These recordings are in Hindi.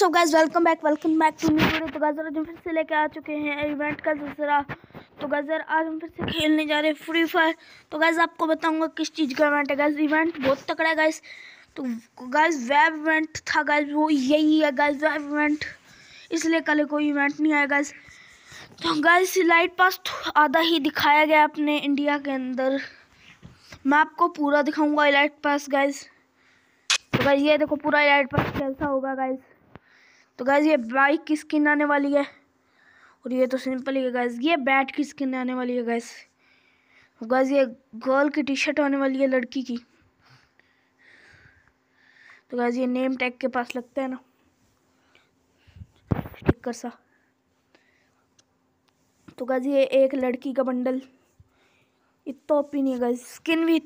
so guys welcome back welcome back to new video तो गजर आज हम फिर से लेके आ चुके हैं इवेंट का दूसरा तो गजर आज हम फिर से खेलने जा रहे हैं फ्री फायर तो गैस आपको बताऊंगा किस चीज़ का इवेंट है गैस इवेंट बहुत तकड़ा है गैस तो गैस वेब इवेंट था गैस वो यही है गैस वेब इवेंट इसलिए कल कोई इवेंट नहीं आया गैस तो गैस लाइट पास आधा ही दिखाया गया अपने इंडिया के अंदर मैं आपको पूरा दिखाऊंगा लाइट पास गैस तो गैस ये देखो पूरा लाइट पास कैसा होगा गैस तो गैज़ ये बाइक की स्किन आने वाली है और ये तो सिंपल ही है गैस ये बैट की स्किन आने वाली है गैस गैस ये गर्ल की टी शर्ट आने वाली है लड़की की तो गैस ये नेम टैग के पास लगता है ना स्टिकर सा तो गैस ये एक लड़की का बंडल इतना ओपी नहीं है गैस स्किन भी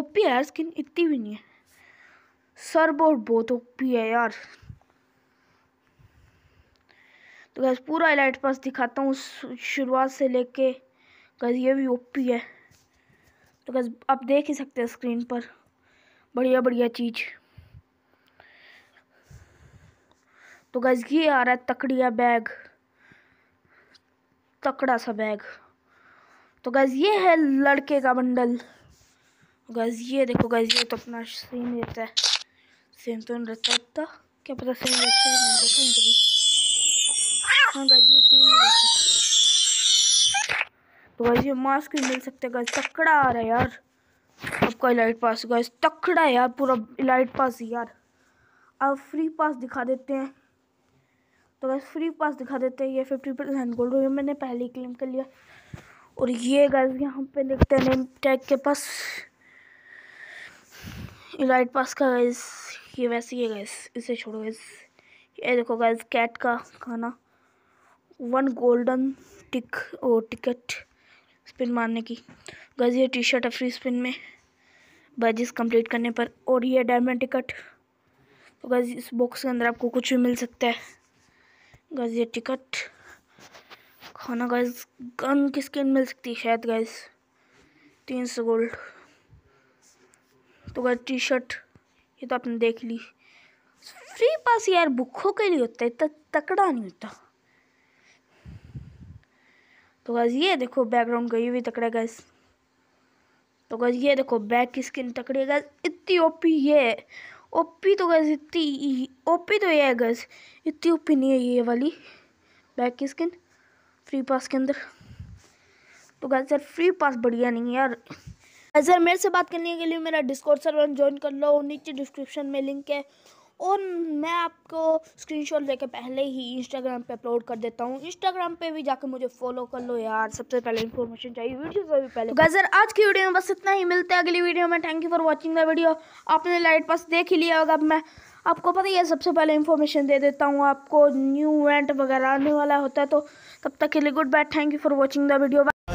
ओपी है यार स्किन इतनी भी नहीं है सर बहुत बहुत ओपी है यार तो गैस पूरा एलाइट पास दिखाता हूँ शुरुआत से लेके कर ये भी ओपी है तो गैस आप देख ही सकते हैं स्क्रीन पर बढ़िया बढ़िया चीज़ तो गैस ये आ रहा है तकड़िया बैग तकड़ा सा बैग तो गैस ये है लड़के का बंडल गैस ये देखो गैस ये तो अपना सीन रहता है सेम तो नहीं रहता क्या पता सेम रहता है तो गाइस ये मास्क भी मिल सकते हैं गाइस तकड़ा आ रहा है यार आपका इलाइट पास गाइस तकड़ा है यार पूरा इलाइट पास यार अब फ्री पास दिखा देते हैं तो गाइस फ्री पास दिखा देते हैं ये फिफ्टी परसेंट गोल्ड ये मैंने पहले ही क्लेम कर लिया और ये गाइस यहाँ पे देखते हैं नेम टैग के पास इलाइट पास का गैस ये वैसे ही है गैस इसे छोड़ो गैस ये देखो गैस कैट का खाना वन गोल्डन टिक और टिकट स्पिन मारने की गज ये टी शर्ट है फ्री स्पिन में बजिस कंप्लीट करने पर और ये डायमंड टिकट तो गज इस बॉक्स के अंदर आपको कुछ भी मिल सकता है गज ये टिकट खाना गज गन की स्किन मिल सकती है शायद गज तीन सौ गोल्ड तो गज टी शर्ट ये तो आपने देख ली फ्री पास यार बुखों के लिए होता है इतना तकड़ा नहीं होता तो गैस ये देखो बैकग्राउंड गई हुई तकड़े गैस तो गैस ये देखो बैक की स्किन तकड़ी है तो इतनी ओपी ये ओपी तो गैस इतनी ओपी तो ये है गैस इतनी ओपी नहीं है ये वाली बैक की स्किन फ्री पास के अंदर तो गैस सर फ्री पास बढ़िया नहीं है यार अगर मेरे से बात करने के लिए मेरा डिस्कॉर्ड सर्वर ज्वाइन कर लो नीचे डिस्क्रिप्शन में लिंक है और मैं आपको स्क्रीनशॉट लेके पहले ही इंस्टाग्राम पे अपलोड कर देता हूँ इंस्टाग्राम पे भी जाकर मुझे फॉलो कर लो यार सबसे पहले इन्फॉर्मेशन चाहिए वीडियो से भी पहले गजर तो आज की वीडियो में बस इतना ही मिलते हैं अगली वीडियो में thank you for watching the video आपने लाइट पास देख ही लिया होगा मैं आपको पता ही है सबसे पहले इन्फॉर्मेशन दे देता हूँ आपको न्यू इवेंट वगैरह आने वाला होता है तो तब तक के लिए good bye thank you for watching the video